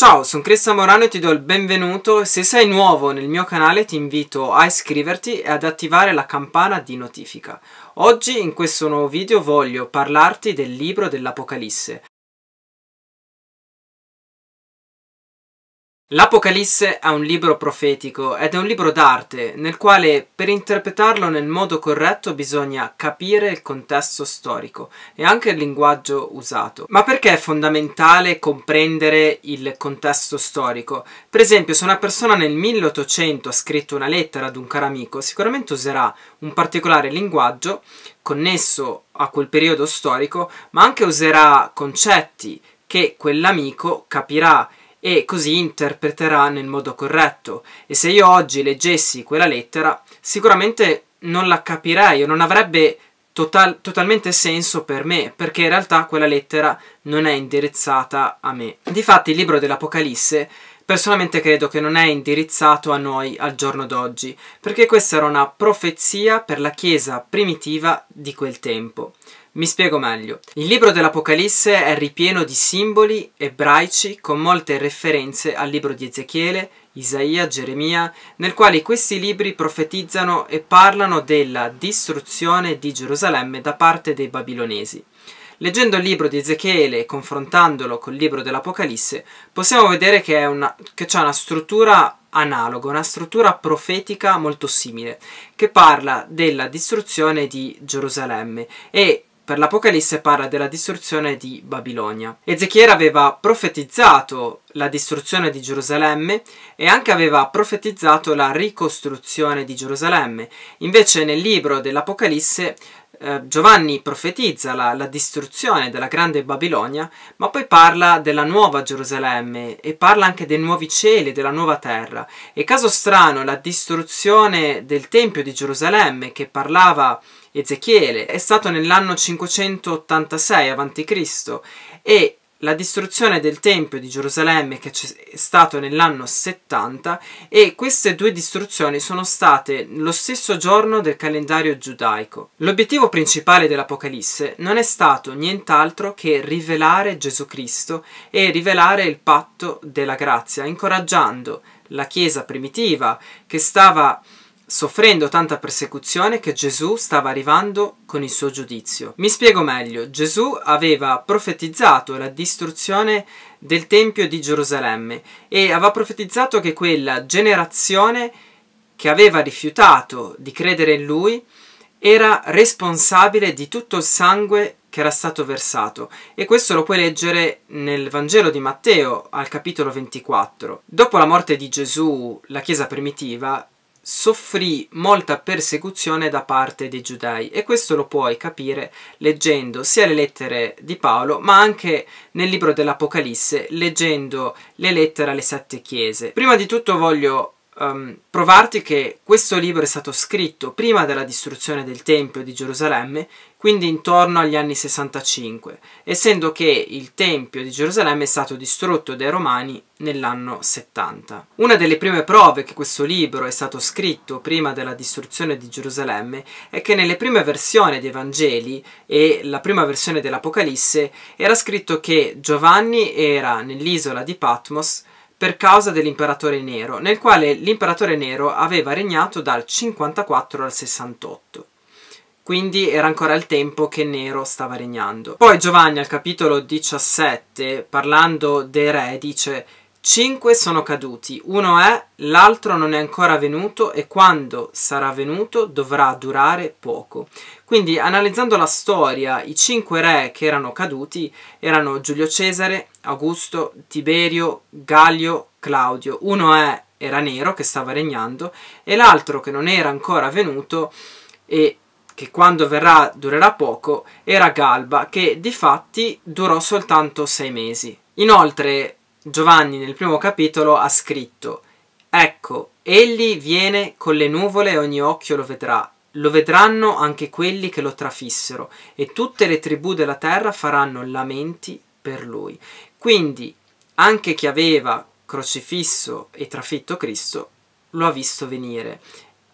Ciao, sono Cristian Morano e ti do il benvenuto. Se sei nuovo nel mio canale ti invito a iscriverti e ad attivare la campana di notifica. Oggi in questo nuovo video voglio parlarti del libro dell'Apocalisse. L'Apocalisse è un libro profetico ed è un libro d'arte nel quale per interpretarlo nel modo corretto bisogna capire il contesto storico e anche il linguaggio usato. Ma perché è fondamentale comprendere il contesto storico? Per esempio, se una persona nel 1800 ha scritto una lettera ad un caro amico, sicuramente userà un particolare linguaggio connesso a quel periodo storico, ma anche userà concetti che quell'amico capirà e così interpreterà nel modo corretto. E se io oggi leggessi quella lettera, sicuramente non la capirei o non avrebbe total totalmente senso per me, perché in realtà quella lettera non è indirizzata a me. Difatti il libro dell'Apocalisse personalmente credo che non è indirizzato a noi al giorno d'oggi, perché questa era una profezia per la Chiesa primitiva di quel tempo. Mi spiego meglio. Il libro dell'Apocalisse è ripieno di simboli ebraici con molte referenze al libro di Ezechiele, Isaia, Geremia, nel quale questi libri profetizzano e parlano della distruzione di Gerusalemme da parte dei babilonesi. Leggendo il libro di Ezechiele e confrontandolo col libro dell'Apocalisse, possiamo vedere che, una, che c'è una struttura analoga, una struttura profetica molto simile, che parla della distruzione di Gerusalemme e per l'Apocalisse parla della distruzione di Babilonia. Ezechiele aveva profetizzato la distruzione di Gerusalemme e anche aveva profetizzato la ricostruzione di Gerusalemme. Invece nel libro dell'Apocalisse eh, Giovanni profetizza la, la, distruzione della grande Babilonia, ma poi parla della nuova Gerusalemme e parla anche dei nuovi cieli, della nuova terra. E caso strano, la distruzione del Tempio di Gerusalemme che parlava Ezechiele è stato nell'anno 586 a.C. e la distruzione del Tempio di Gerusalemme che c'è stato nell'anno 70 e queste due distruzioni sono state lo stesso giorno del calendario giudaico. L'obiettivo principale dell'Apocalisse non è stato nient'altro che rivelare Gesù Cristo e rivelare il patto della grazia, incoraggiando la Chiesa primitiva che stava soffrendo tanta persecuzione che Gesù stava arrivando con il suo giudizio. Mi spiego meglio, Gesù aveva profetizzato la distruzione del Tempio di Gerusalemme e aveva profetizzato che quella generazione che aveva rifiutato di credere in lui era responsabile di tutto il sangue che era stato versato e questo lo puoi leggere nel Vangelo di Matteo al capitolo 24. Dopo la morte di Gesù, la Chiesa primitiva soffrì molta persecuzione da parte dei giudei e questo lo puoi capire leggendo sia le lettere di Paolo ma anche nel libro dell'Apocalisse leggendo le lettere alle sette chiese. Prima di tutto voglio um, provarti che questo libro è stato scritto prima della distruzione del Tempio di Gerusalemme quindi intorno agli anni 65, essendo che il Tempio di Gerusalemme è stato distrutto dai Romani nell'anno 70. Una delle prime prove che questo libro è stato scritto prima della distruzione di Gerusalemme è che nelle prime versioni dei Vangeli e la prima versione dell'Apocalisse era scritto che Giovanni era nell'isola di Patmos per causa dell'imperatore Nero, nel quale l'imperatore Nero aveva regnato dal 54 al 68 quindi era ancora il tempo che Nero stava regnando. Poi Giovanni al capitolo 17, parlando dei re, dice Cinque sono caduti, uno è, l'altro non è ancora venuto e quando sarà venuto dovrà durare poco. Quindi analizzando la storia, i cinque re che erano caduti erano Giulio Cesare, Augusto, Tiberio, Gallio, Claudio. Uno è, era nero che stava regnando e l'altro che non era ancora venuto e che quando verrà durerà poco, era Galba, che di fatti durò soltanto sei mesi. Inoltre, Giovanni nel primo capitolo ha scritto: Ecco, egli viene con le nuvole e ogni occhio lo vedrà. Lo vedranno anche quelli che lo trafissero, e tutte le tribù della terra faranno lamenti per lui. Quindi, anche chi aveva crocifisso e trafitto Cristo lo ha visto venire.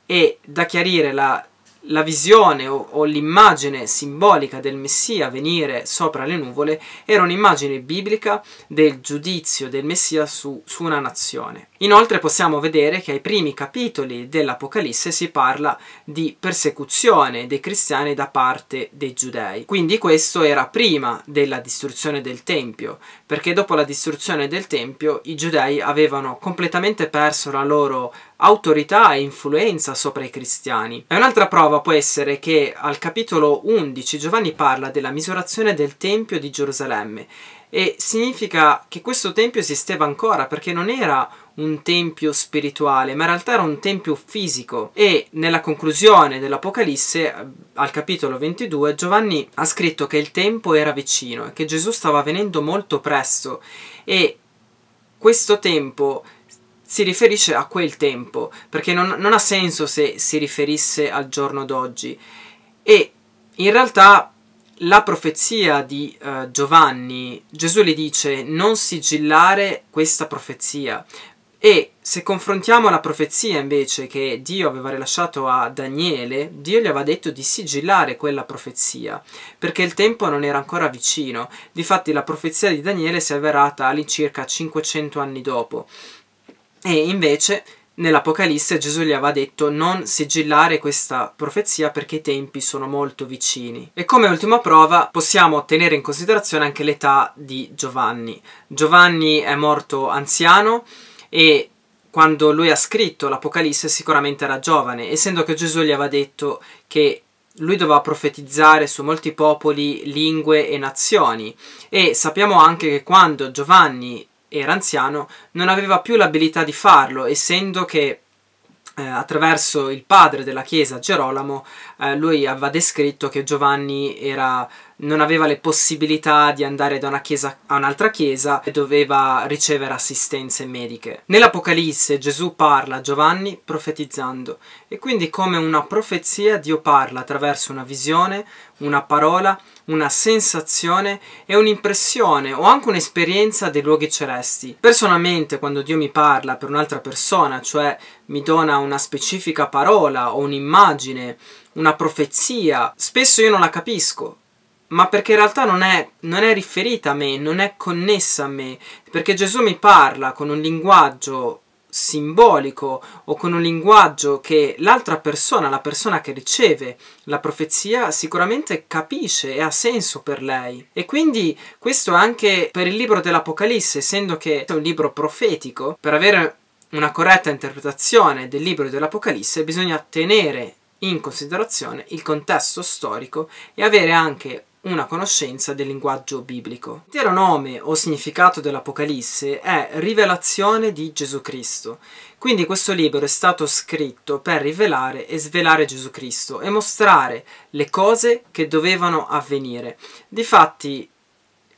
E da chiarire la la visione o, o l'immagine simbolica del Messia venire sopra le nuvole era un'immagine biblica del giudizio del Messia su, su una nazione. Inoltre possiamo vedere che ai primi capitoli dell'Apocalisse si parla di persecuzione dei cristiani da parte dei giudei. Quindi questo era prima della distruzione del Tempio, perché dopo la distruzione del Tempio i giudei avevano completamente perso la loro autorità e influenza sopra i cristiani. E un'altra prova può essere che al capitolo 11 Giovanni parla della misurazione del Tempio di Gerusalemme e significa che questo tempio esisteva ancora perché non era un tempio spirituale, ma in realtà era un tempio fisico. E nella conclusione dell'Apocalisse, eh, al capitolo 22, Giovanni ha scritto che il tempo era vicino e che Gesù stava venendo molto presto e questo tempo si riferisce a quel tempo, perché non, non ha senso se si riferisse al giorno d'oggi. E in realtà la profezia di uh, Giovanni, Gesù le dice non sigillare questa profezia. E se confrontiamo la profezia invece che Dio aveva rilasciato a Daniele, Dio gli aveva detto di sigillare quella profezia, perché il tempo non era ancora vicino. Difatti la profezia di Daniele si è avverata all'incirca 500 anni dopo. E invece Nell'Apocalisse Gesù gli aveva detto non sigillare questa profezia perché i tempi sono molto vicini. E come ultima prova possiamo tenere in considerazione anche l'età di Giovanni. Giovanni è morto anziano e quando lui ha scritto l'Apocalisse sicuramente era giovane, essendo che Gesù gli aveva detto che lui doveva profetizzare su molti popoli, lingue e nazioni e sappiamo anche che quando Giovanni era anziano, non aveva più l'abilità di farlo, essendo che eh, attraverso il padre della chiesa Gerolamo, eh, lui aveva descritto che Giovanni era non aveva le possibilità di andare da una chiesa a un'altra chiesa e doveva ricevere assistenze mediche. Nell'Apocalisse Gesù parla a Giovanni profetizzando e quindi come una profezia Dio parla attraverso una visione, una parola, una sensazione e un'impressione o anche un'esperienza dei luoghi celesti. Personalmente quando Dio mi parla per un'altra persona, cioè mi dona una specifica parola o un'immagine, una profezia, spesso io non la capisco ma perché in realtà non è, non è riferita a me, non è connessa a me, perché Gesù mi parla con un linguaggio simbolico o con un linguaggio che l'altra persona, la persona che riceve la profezia, sicuramente capisce e ha senso per lei. E quindi questo anche per il libro dell'Apocalisse, essendo che è un libro profetico, per avere una corretta interpretazione del libro dell'Apocalisse bisogna tenere in considerazione il contesto storico e avere anche una conoscenza del linguaggio biblico. L'intero nome o significato dell'Apocalisse è Rivelazione di Gesù Cristo. Quindi questo libro è stato scritto per rivelare e svelare Gesù Cristo e mostrare le cose che dovevano avvenire. Difatti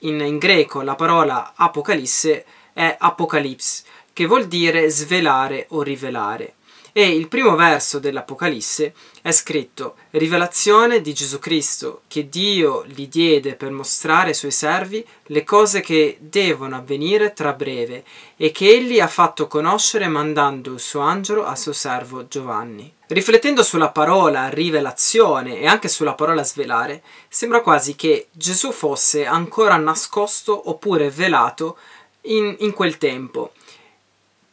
in, in greco la parola Apocalisse è Apocalypse, che vuol dire svelare o rivelare e il primo verso dell'Apocalisse è scritto Rivelazione di Gesù Cristo che Dio gli diede per mostrare ai suoi servi le cose che devono avvenire tra breve e che egli ha fatto conoscere mandando il suo angelo a suo servo Giovanni. Riflettendo sulla parola rivelazione e anche sulla parola svelare, sembra quasi che Gesù fosse ancora nascosto oppure velato in, in quel tempo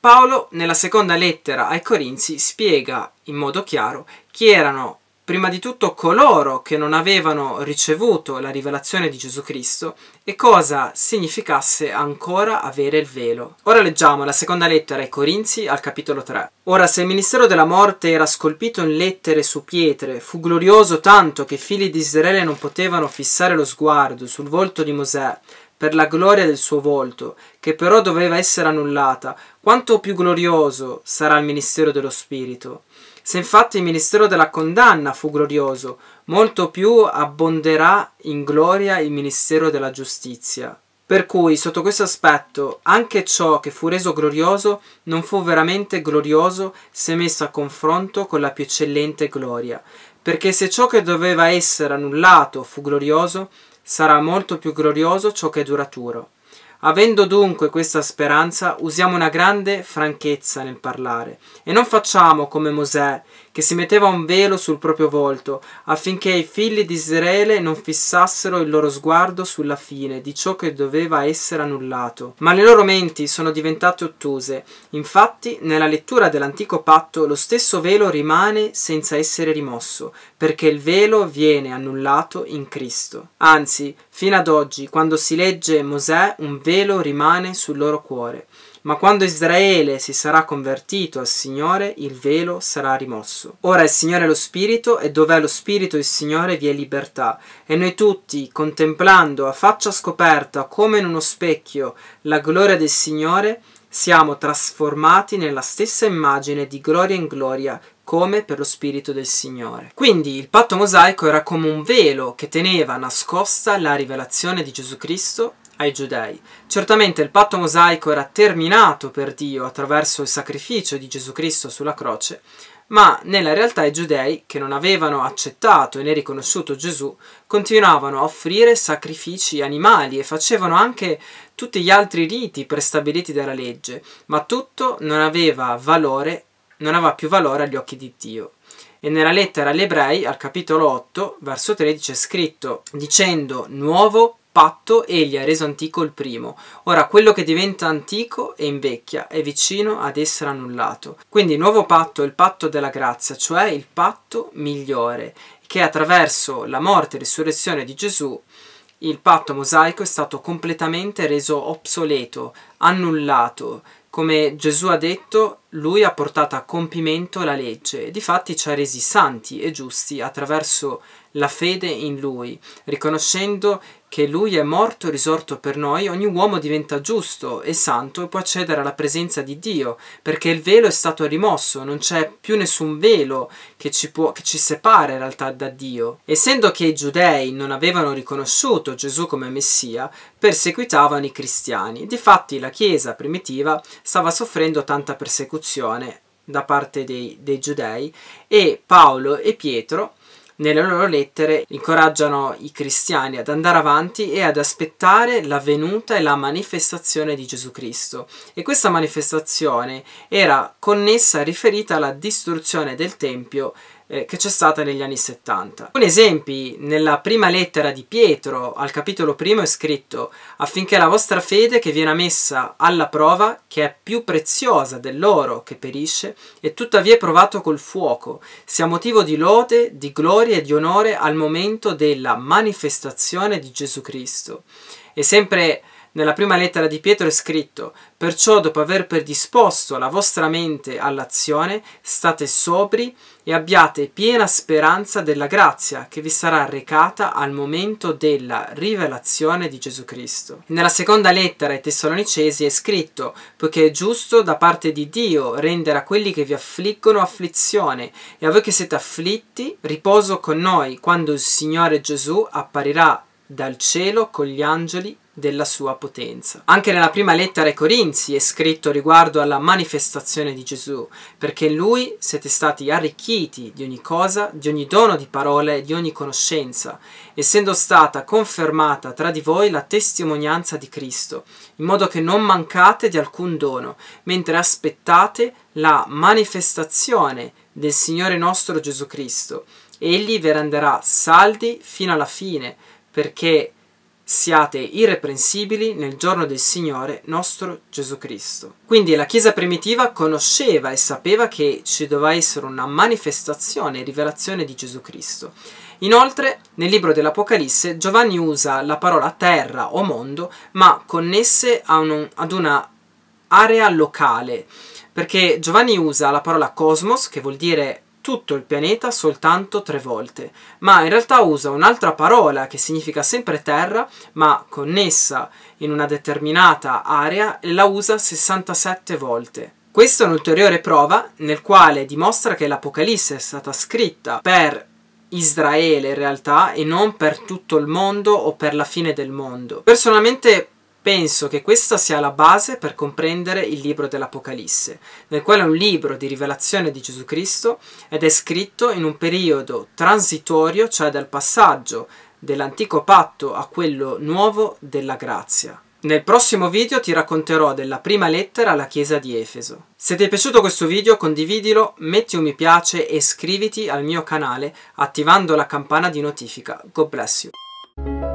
Paolo nella seconda lettera ai Corinzi spiega in modo chiaro chi erano prima di tutto coloro che non avevano ricevuto la rivelazione di Gesù Cristo e cosa significasse ancora avere il velo. Ora leggiamo la seconda lettera ai Corinzi al capitolo 3. Ora se il ministero della morte era scolpito in lettere su pietre, fu glorioso tanto che i figli di Israele non potevano fissare lo sguardo sul volto di Mosè per la gloria del suo volto, che però doveva essere annullata, quanto più glorioso sarà il ministero dello Spirito? Se infatti il ministero della condanna fu glorioso, molto più abbonderà in gloria il ministero della giustizia. Per cui, sotto questo aspetto, anche ciò che fu reso glorioso non fu veramente glorioso se messo a confronto con la più eccellente gloria, perché se ciò che doveva essere annullato fu glorioso, sarà molto più glorioso ciò che è duraturo. Avendo dunque questa speranza, usiamo una grande franchezza nel parlare e non facciamo come Mosè che si metteva un velo sul proprio volto, affinché i figli di Israele non fissassero il loro sguardo sulla fine di ciò che doveva essere annullato. Ma le loro menti sono diventate ottuse. Infatti, nella lettura dell'antico patto, lo stesso velo rimane senza essere rimosso, perché il velo viene annullato in Cristo. Anzi, fino ad oggi, quando si legge Mosè, un velo rimane sul loro cuore. Ma quando Israele si sarà convertito al Signore, il velo sarà rimosso. Ora il Signore è lo Spirito, e dov'è lo Spirito il Signore vi è libertà. E noi tutti, contemplando a faccia scoperta, come in uno specchio, la gloria del Signore, siamo trasformati nella stessa immagine di gloria in gloria come per lo Spirito del Signore. Quindi il patto mosaico era come un velo che teneva nascosta la rivelazione di Gesù Cristo ai giudei. Certamente il patto mosaico era terminato per Dio attraverso il sacrificio di Gesù Cristo sulla croce, ma nella realtà i giudei, che non avevano accettato e né riconosciuto Gesù, continuavano a offrire sacrifici animali e facevano anche tutti gli altri riti prestabiliti dalla legge, ma tutto non aveva, valore, non aveva più valore agli occhi di Dio. E nella lettera agli ebrei, al capitolo 8, verso 13, è scritto dicendo nuovo patto egli ha reso antico il primo. Ora quello che diventa antico e invecchia è vicino ad essere annullato. Quindi il nuovo patto è il patto della grazia, cioè il patto migliore, che attraverso la morte e risurrezione di Gesù il patto mosaico è stato completamente reso obsoleto, annullato. Come Gesù ha detto, lui ha portato a compimento la legge e difatti ci ha resi santi e giusti attraverso la fede in Lui, riconoscendo che Lui è morto e risorto per noi, ogni uomo diventa giusto e santo e può accedere alla presenza di Dio, perché il velo è stato rimosso, non c'è più nessun velo che ci, può, che ci separa in realtà da Dio. Essendo che i giudei non avevano riconosciuto Gesù come Messia, perseguitavano i cristiani. Difatti la Chiesa primitiva stava soffrendo tanta persecuzione da parte dei, dei giudei e Paolo e Pietro nelle loro lettere incoraggiano i cristiani ad andare avanti e ad aspettare la venuta e la manifestazione di Gesù Cristo. E questa manifestazione era connessa, riferita alla distruzione del Tempio eh, che c'è stata negli anni 70. Un esempio, nella prima lettera di Pietro al capitolo primo è scritto affinché la vostra fede che viene messa alla prova, che è più preziosa dell'oro che perisce, e tuttavia è provato col fuoco, sia motivo di lode, di gloria e di onore al momento della manifestazione di Gesù Cristo. E sempre nella prima lettera di Pietro è scritto: Perciò, dopo aver predisposto la vostra mente all'azione, state sobri e abbiate piena speranza della grazia che vi sarà recata al momento della rivelazione di Gesù Cristo. Nella seconda lettera ai Tessalonicesi è scritto: Poiché è giusto da parte di Dio rendere a quelli che vi affliggono afflizione, e a voi che siete afflitti, riposo con noi quando il Signore Gesù apparirà dal cielo con gli angeli della sua potenza. Anche nella prima lettera ai Corinzi è scritto riguardo alla manifestazione di Gesù, perché in lui siete stati arricchiti di ogni cosa, di ogni dono di parole e di ogni conoscenza, essendo stata confermata tra di voi la testimonianza di Cristo, in modo che non mancate di alcun dono, mentre aspettate la manifestazione del Signore nostro Gesù Cristo. Egli vi renderà saldi fino alla fine, perché siate irreprensibili nel giorno del Signore nostro Gesù Cristo. Quindi la Chiesa primitiva conosceva e sapeva che ci doveva essere una manifestazione e rivelazione di Gesù Cristo. Inoltre, nel libro dell'Apocalisse, Giovanni usa la parola terra o mondo, ma connesse un, ad una area locale, perché Giovanni usa la parola cosmos, che vuol dire tutto il pianeta soltanto tre volte, ma in realtà usa un'altra parola che significa sempre Terra, ma connessa in una determinata area e la usa 67 volte. Questa è un'ulteriore prova nel quale dimostra che l'Apocalisse è stata scritta per Israele in realtà e non per tutto il mondo o per la fine del mondo. Personalmente Penso che questa sia la base per comprendere il libro dell'Apocalisse, nel quale è un libro di rivelazione di Gesù Cristo ed è scritto in un periodo transitorio, cioè dal passaggio dell'antico patto a quello nuovo della grazia. Nel prossimo video ti racconterò della prima lettera alla chiesa di Efeso. Se ti è piaciuto questo video condividilo, metti un mi piace e iscriviti al mio canale attivando la campana di notifica. God bless you.